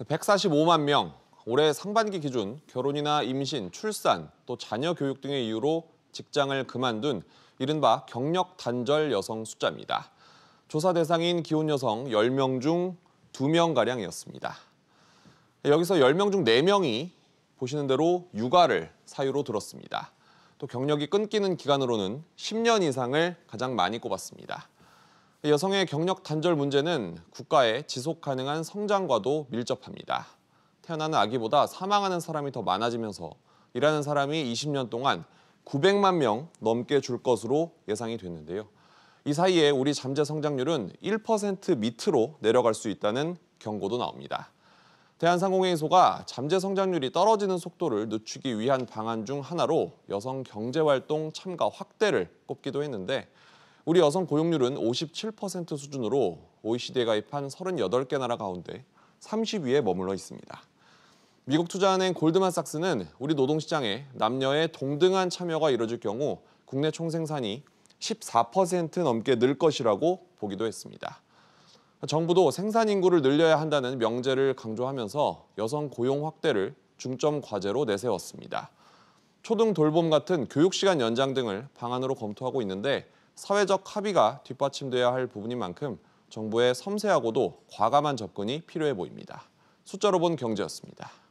145만 명, 올해 상반기 기준 결혼이나 임신, 출산, 또 자녀 교육 등의 이유로 직장을 그만둔 이른바 경력 단절 여성 숫자입니다. 조사 대상인 기혼 여성 10명 중 2명가량이었습니다. 여기서 10명 중 4명이 보시는 대로 육아를 사유로 들었습니다. 또 경력이 끊기는 기간으로는 10년 이상을 가장 많이 꼽았습니다. 여성의 경력 단절 문제는 국가의 지속 가능한 성장과도 밀접합니다. 태어나는 아기보다 사망하는 사람이 더 많아지면서 일하는 사람이 20년 동안 900만 명 넘게 줄 것으로 예상이 됐는데요. 이 사이에 우리 잠재 성장률은 1% 밑으로 내려갈 수 있다는 경고도 나옵니다. 대한상공회의소가 잠재 성장률이 떨어지는 속도를 늦추기 위한 방안 중 하나로 여성 경제활동 참가 확대를 꼽기도 했는데 우리 여성 고용률은 57% 수준으로 OECD에 가입한 38개 나라 가운데 30위에 머물러 있습니다. 미국 투자은행 골드만삭스는 우리 노동시장에 남녀의 동등한 참여가 이뤄질 경우 국내 총생산이 14% 넘게 늘 것이라고 보기도 했습니다. 정부도 생산 인구를 늘려야 한다는 명제를 강조하면서 여성 고용 확대를 중점 과제로 내세웠습니다. 초등 돌봄 같은 교육 시간 연장 등을 방안으로 검토하고 있는데 사회적 합의가 뒷받침돼야 할 부분인 만큼 정부의 섬세하고도 과감한 접근이 필요해 보입니다. 숫자로 본 경제였습니다.